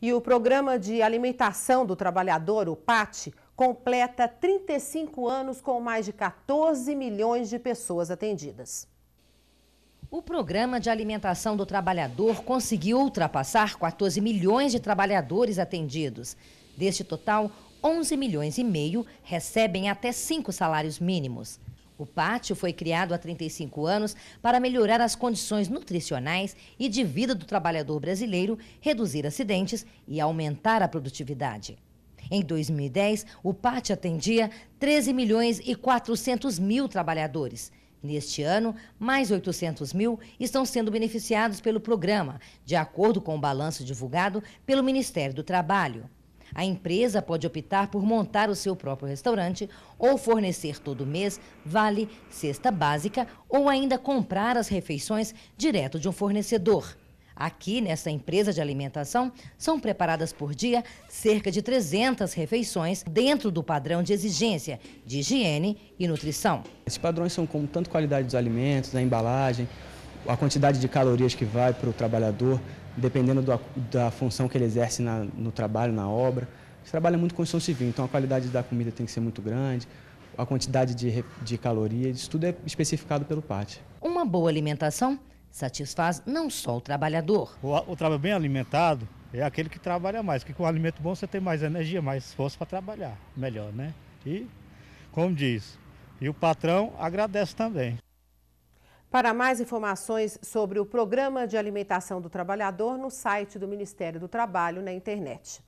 E o Programa de Alimentação do Trabalhador, o PAT, completa 35 anos com mais de 14 milhões de pessoas atendidas. O Programa de Alimentação do Trabalhador conseguiu ultrapassar 14 milhões de trabalhadores atendidos. Deste total, 11 milhões e meio recebem até cinco salários mínimos. O pátio foi criado há 35 anos para melhorar as condições nutricionais e de vida do trabalhador brasileiro, reduzir acidentes e aumentar a produtividade. Em 2010, o pátio atendia 13 milhões e 400 mil trabalhadores. Neste ano, mais 800 mil estão sendo beneficiados pelo programa, de acordo com o balanço divulgado pelo Ministério do Trabalho. A empresa pode optar por montar o seu próprio restaurante ou fornecer todo mês vale, cesta básica ou ainda comprar as refeições direto de um fornecedor. Aqui, nessa empresa de alimentação, são preparadas por dia cerca de 300 refeições dentro do padrão de exigência de higiene e nutrição. Esses padrões são como tanto qualidade dos alimentos, da embalagem, a quantidade de calorias que vai para o trabalhador, dependendo do, da função que ele exerce na, no trabalho, na obra. Ele trabalha é muito com construção civil, então a qualidade da comida tem que ser muito grande, a quantidade de, de calorias, isso tudo é especificado pelo PAT. Uma boa alimentação satisfaz não só o trabalhador. O, o trabalho bem alimentado é aquele que trabalha mais, porque com um alimento bom você tem mais energia, mais força para trabalhar, melhor, né? E, como diz, e o patrão agradece também. Para mais informações sobre o Programa de Alimentação do Trabalhador, no site do Ministério do Trabalho na internet.